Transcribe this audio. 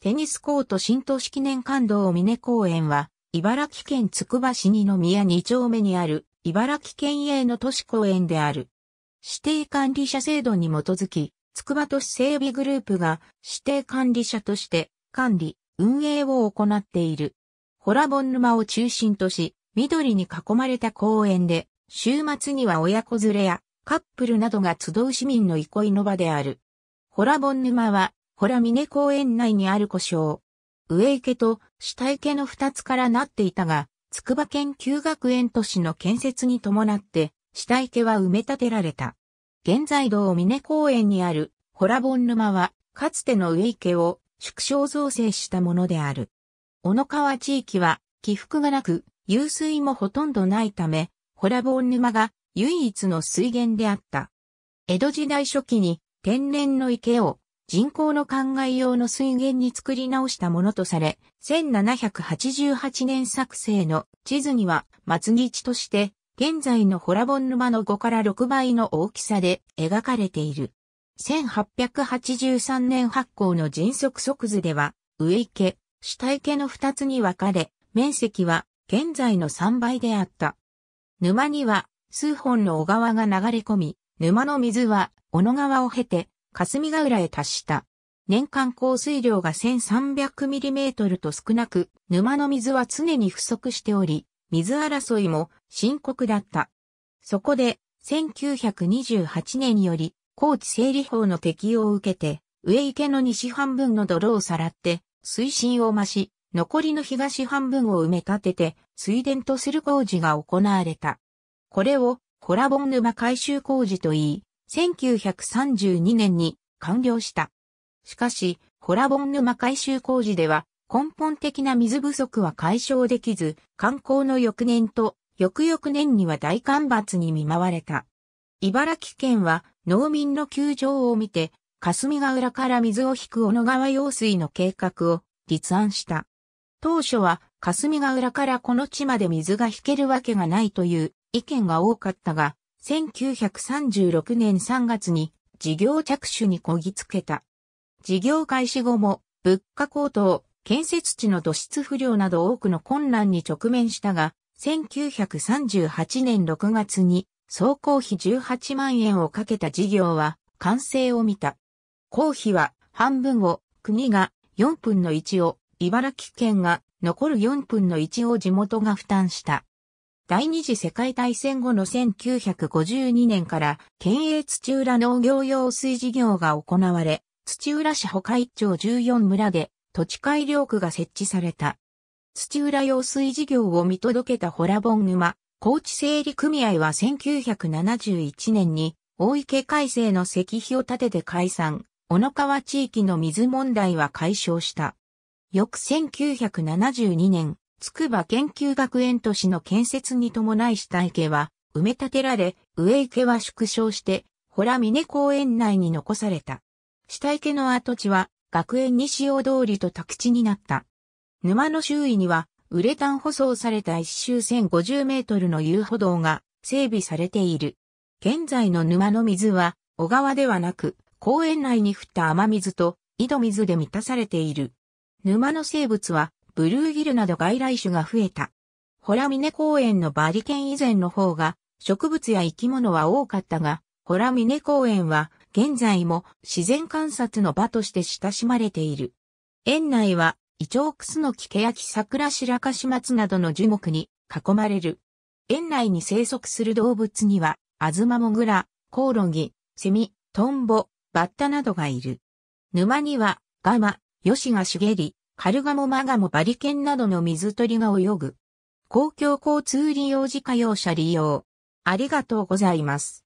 テニスコート新都市記念館道峰公園は、茨城県つくば市二宮二丁目にある、茨城県営の都市公園である。指定管理者制度に基づき、つくば都市整備グループが指定管理者として管理、運営を行っている。ホラボン沼を中心とし、緑に囲まれた公園で、週末には親子連れやカップルなどが集う市民の憩いの場である。ホラボン沼はら、峰公園内にある故障。上池と下池の二つからなっていたが、筑波研究学園都市の建設に伴って、下池は埋め立てられた。現在道峰公園にある、ホラボン沼は、かつての上池を縮小造成したものである。小野川地域は、起伏がなく、湧水もほとんどないため、ホラボン沼が唯一の水源であった。江戸時代初期に天然の池を人工の灌漑用の水源に作り直したものとされ、1788年作成の地図には、松木地として、現在のホラボン沼の5から6倍の大きさで描かれている。1883年発行の迅速即図では、上池、下池の2つに分かれ、面積は現在の3倍であった。沼には数本の小川が流れ込み、沼の水は小野川を経て霞ヶ浦へ達した。年間降水量が1 3 0 0トルと少なく、沼の水は常に不足しており、水争いも深刻だった。そこで、1928年より、高知整理法の適用を受けて、上池の西半分の泥をさらって、水深を増し、残りの東半分を埋め立てて、水田とする工事が行われた。これを、コラボン沼改修工事といい、1932年に完了した。しかし、ホラボン沼改修工事では根本的な水不足は解消できず、観光の翌年と翌々年には大干ばつに見舞われた。茨城県は農民の窮状を見て、霞ヶ浦から水を引く小野川用水の計画を立案した。当初は霞ヶ浦からこの地まで水が引けるわけがないという意見が多かったが、1936年3月に事業着手にこぎつけた。事業開始後も物価高騰、建設地の土質不良など多くの困難に直面したが、1938年6月に総工費18万円をかけた事業は完成を見た。工費は半分を国が4分の1を茨城県が残る4分の1を地元が負担した。第二次世界大戦後の1952年から県営土浦農業用水事業が行われ、土浦市保海町14村で土地改良区が設置された。土浦用水事業を見届けたホラボン沼、高知整理組合は1971年に大池改正の石碑を建てて解散、小野川地域の水問題は解消した。翌1972年、筑波研究学園都市の建設に伴い下池は埋め立てられ、上池は縮小して、ほら峰公園内に残された。下池の跡地は学園西用通りと宅地になった。沼の周囲には、ウレタン舗装された一周1050メートルの遊歩道が整備されている。現在の沼の水は、小川ではなく、公園内に降った雨水と井戸水で満たされている。沼の生物は、ブルーギルなど外来種が増えた。洞峰公園のバリケン以前の方が植物や生き物は多かったが、洞峰公園は現在も自然観察の場として親しまれている。園内はイチョウクスノキケヤキ桜白マツなどの樹木に囲まれる。園内に生息する動物には、アズマモグラ、コオロギ、セミ、トンボ、バッタなどがいる。沼には、ガマ、ヨシが茂り、カルガモマガモバリケンなどの水鳥が泳ぐ。公共交通利用自家用車利用。ありがとうございます。